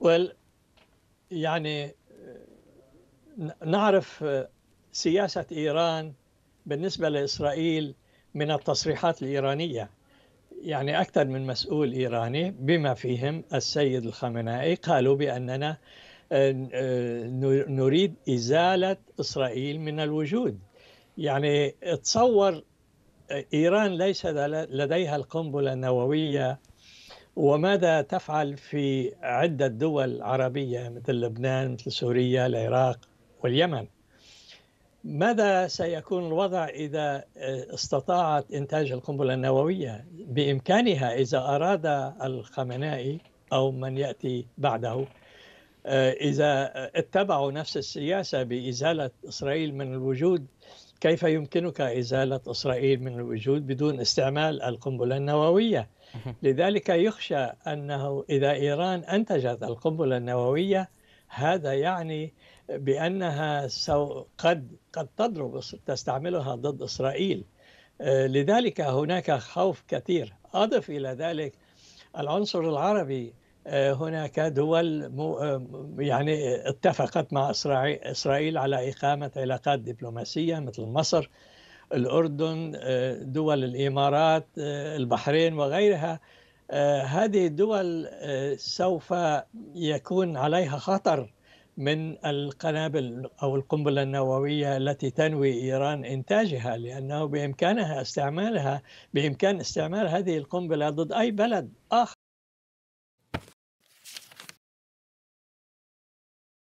ويل well, يعني نعرف سياسة إيران بالنسبة لإسرائيل من التصريحات الإيرانية يعني أكثر من مسؤول إيراني بما فيهم السيد الخامنائي قالوا بأننا آه، آه، نريد إزالة إسرائيل من الوجود يعني تصور آه، إيران ليس لديها القنبلة النووية وماذا تفعل في عدة دول عربية مثل لبنان مثل سوريا العراق واليمن ماذا سيكون الوضع إذا آه، استطاعت إنتاج القنبلة النووية بإمكانها إذا أراد الخمنائي أو من يأتي بعده آه، إذا اتبعوا نفس السياسة بإزالة إسرائيل من الوجود كيف يمكنك إزالة إسرائيل من الوجود بدون استعمال القنبلة النووية لذلك يخشى أنه إذا إيران أنتجت القنبلة النووية هذا يعني بأنها سو قد, قد تضرب تستعملها ضد إسرائيل آه، لذلك هناك خوف كثير أضف إلى ذلك العنصر العربي هناك دول يعني اتفقت مع إسرائيل على إقامة علاقات دبلوماسية مثل مصر الأردن آه، دول الإمارات آه، البحرين وغيرها آه، هذه الدول سوف يكون عليها خطر من القنابل أو القنبلة النووية التي تنوي إيران إنتاجها لأنه بإمكانها استعمالها بإمكان استعمال هذه القنبلة ضد أي بلد آخر